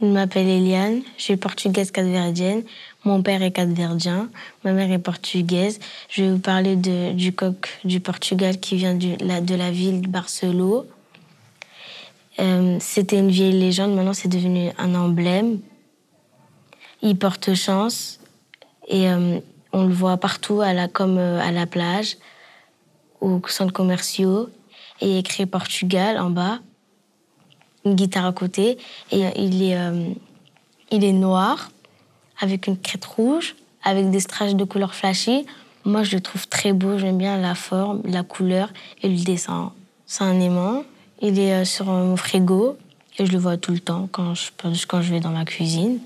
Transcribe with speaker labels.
Speaker 1: Je m'appelle Eliane, je suis portugaise cadverdienne Mon père est cadverdien, ma mère est portugaise. Je vais vous parler du coq du Portugal qui vient la, de la ville de Barcelone. Euh, c'était une vieille légende, maintenant c'est devenu un emblème. Il porte chance et euh, on le voit partout, à la, comme euh, à la plage, aux centres commerciaux. Et écrit Portugal en bas une guitare à côté. Et euh, il est, euh, il est noir, avec une crête rouge, avec des straches de couleur flashy. Moi, je le trouve très beau. J'aime bien la forme, la couleur et le dessin. C'est un aimant. Il est euh, sur mon frigo et je le vois tout le temps quand
Speaker 2: je, quand je vais dans ma cuisine.